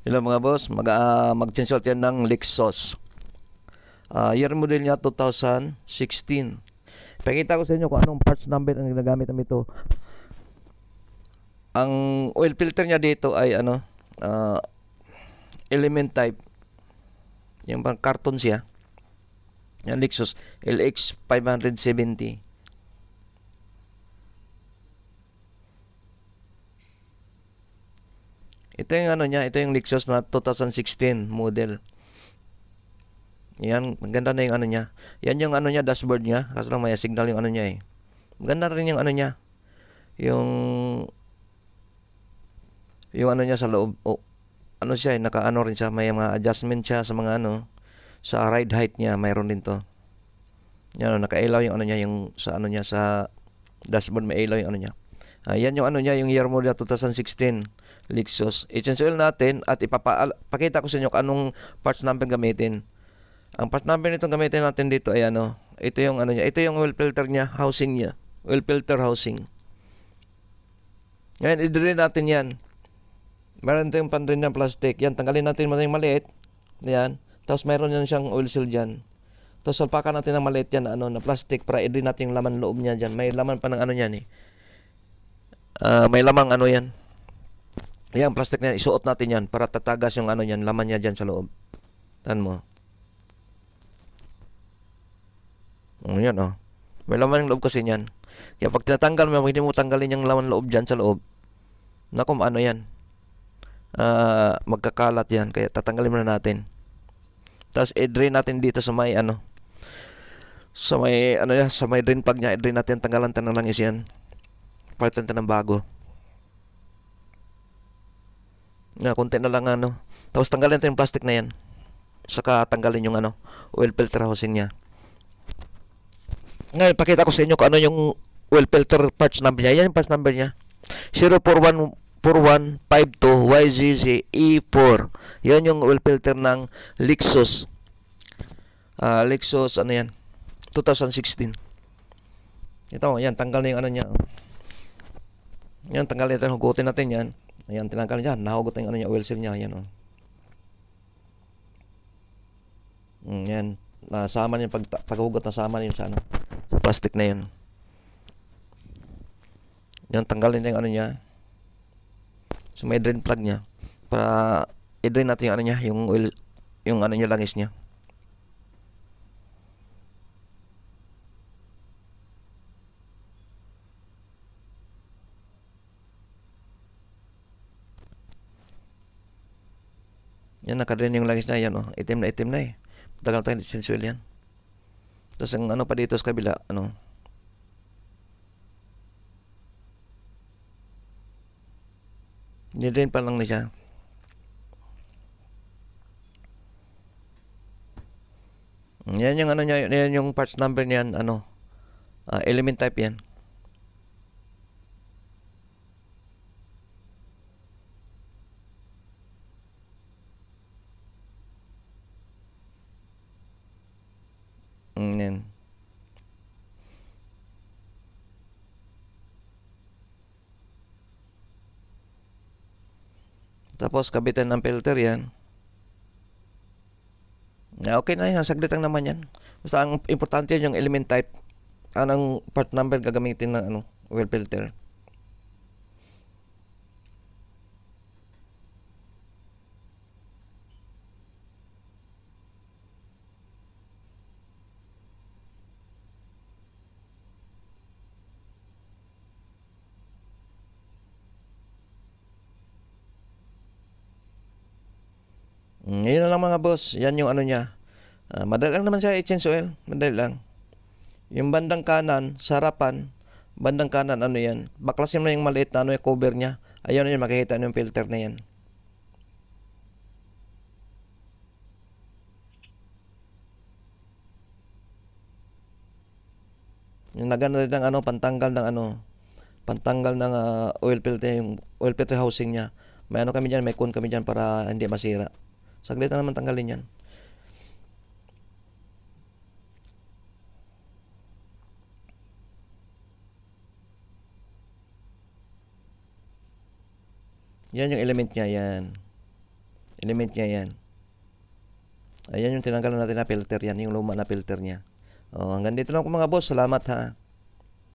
Hello mga boss, mag, uh, mag-change out yan ng Lexus. Uh, ah, year model niya 2016. Pakita ko sa inyo kung anong parts number ang ginagamit namin ito. Ang oil filter niya dito ay ano, uh, element type. Yung pang carton siya. Yan Lexus LX570. Ito yung ano niya, ito yung Lexus na 2016 model. Yan, maganda na yung ano niya. Yan yung ano niya, dashboard niya. Kaso lang may signal yung ano niya eh. Maganda rin yung ano niya. Yung yung ano niya sa loob. Oh, ano siya, eh, nakaano rin siya, may mga adjustment siya sa mga ano sa ride height niya, mayroon din to. Yan, oh, nakailaw yung ano niya, yung sa ano niya sa dashboard may ilaw yung ano niya. Ayan yan yung ano niya, yung year model 2016. Lexus. I-change natin at ipapakita ko sa inyo kung anong parts number gamitin. Ang parts number nitong gamitin natin dito ay ano, ito yung ano niya, ito yung oil filter niya, housing niya, oil filter housing. Ngayon, i-drain natin yan. Meron ito yung pan-drain ng plastic. Yan, tanggalin natin muna yung maliit. Yan. Tapos meron yan siyang oil seal dyan. Tapos salpakan natin ng maliit yan, ano, na plastic para i-drain natin yung laman loob niya dyan. May laman pa ng ano yan eh. Uh, may lamang ano yan. Ayan, plastic na yan. Isuot natin yan para tatagas yung ano yan, laman niya dyan sa loob. Tan mo. O, oh, yan Oh. May laman yung loob kasi niyan. Kaya pag tinatanggal mo, hindi mo tanggalin yung laman loob dyan sa loob. Nako, ano yan. Uh, magkakalat yan. Kaya tatanggalin muna natin. Tapos i-drain natin dito sa may ano. Sa may ano yan, sa may drain plug niya, i-drain natin tanggalan tanong lang is yan. Palitan ng bago na konti na lang ano. Tapos tanggalin natin yung plastic na yan. Saka tanggalin yung ano, oil filter housing niya. Ngayon, pakita ko sa inyo kung ano yung oil filter parts number niya. Yan yung parts number niya. 0414152YZZ 4 e Yan yung oil filter ng Lexus. Uh, Lexus, ano yan? 2016. Ito, yan, tanggal na yung ano niya. Yan, tanggalin natin, hugutin natin yan. Ayan, tinanggal niya. Nahugot na yung ano niya, oil seal niya. Ayan, oh. Mm, yan. Nasama niya, pag, paghugot, nasama niya sa ano, sa plastic na yun. Yan, tanggal niya yung ano niya. So, may drain plug niya. Para, i-drain natin yung ano niya, yung oil, yung ano niya, langis niya. Yan, nakadrain yung langis na yan, oh. Itim na itim na eh. Tagal-tagal sensual yan. Tapos ang ano pa dito sa kabila, ano, Nidrain pa lang na siya. Yan yung ano niya, yan yung parts number niyan, ano, uh, element type yan. Tapos, kabitan ng filter yan. Na ah, okay na yan. Saglit lang naman yan. Basta ang importante yung element type. Anong part number gagamitin ng ano, oil filter. Ngayon mm, na lang mga boss, yan yung ano niya. Uh, madali lang naman siya i-change oil, madali lang. Yung bandang kanan, sarapan, bandang kanan ano yan. Baklasin mo yung maliit na ano yung cover niya. Ayun na yun, makikita yung filter na yan. Yung nagano rin ng ano, pantanggal ng ano, pantanggal ng uh, oil filter, yung oil filter housing niya. May ano kami dyan, may cone kami dyan para hindi masira. Saglit na naman tanggalin yan. Yan yung element niya, yan. Element niya yan. Ayan yung tinanggal natin na filter yan, yung luma na filter niya. Oh, hanggang dito lang ako mga boss. Salamat ha.